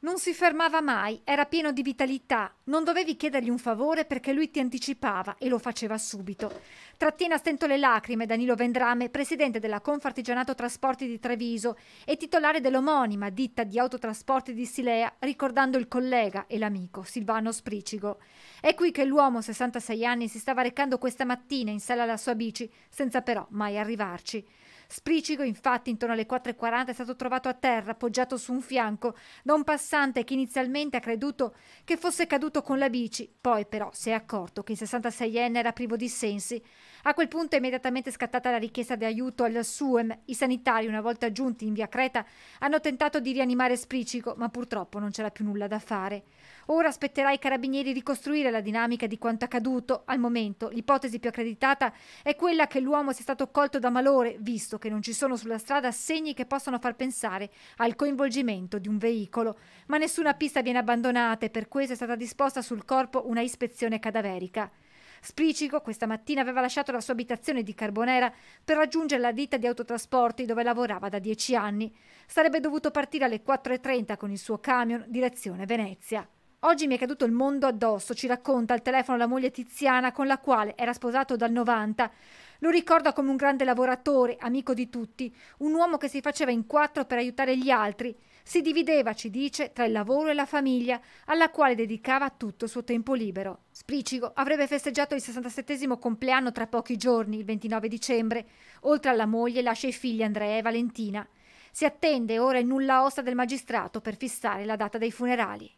Non si fermava mai, era pieno di vitalità. Non dovevi chiedergli un favore perché lui ti anticipava e lo faceva subito. Trattiene a stento le lacrime Danilo Vendrame, presidente della Confartigianato Trasporti di Treviso e titolare dell'omonima ditta di autotrasporti di Silea, ricordando il collega e l'amico Silvano Spricigo. È qui che l'uomo, 66 anni, si stava recando questa mattina in sala alla sua bici, senza però mai arrivarci. Spricico, infatti, intorno alle 4.40 è stato trovato a terra, appoggiato su un fianco, da un passante che inizialmente ha creduto che fosse caduto con la bici, poi però si è accorto che il 66enne era privo di sensi. A quel punto è immediatamente scattata la richiesta di aiuto al SUEM. I sanitari, una volta giunti in via Creta, hanno tentato di rianimare Spricico, ma purtroppo non c'era più nulla da fare. Ora aspetterà i carabinieri ricostruire la dinamica di quanto accaduto. Al momento, l'ipotesi più accreditata è quella che l'uomo sia stato colto da malore, visto visto che non ci sono sulla strada segni che possano far pensare al coinvolgimento di un veicolo, ma nessuna pista viene abbandonata e per questo è stata disposta sul corpo una ispezione cadaverica. Spricico questa mattina aveva lasciato la sua abitazione di Carbonera per raggiungere la ditta di autotrasporti dove lavorava da dieci anni. Sarebbe dovuto partire alle 4.30 con il suo camion direzione Venezia. Oggi mi è caduto il mondo addosso, ci racconta al telefono la moglie Tiziana con la quale era sposato dal 90. Lo ricorda come un grande lavoratore, amico di tutti, un uomo che si faceva in quattro per aiutare gli altri. Si divideva, ci dice, tra il lavoro e la famiglia, alla quale dedicava tutto il suo tempo libero. Spricigo avrebbe festeggiato il 67 compleanno tra pochi giorni, il 29 dicembre. Oltre alla moglie lascia i figli Andrea e Valentina. Si attende ora il nulla osta del magistrato per fissare la data dei funerali.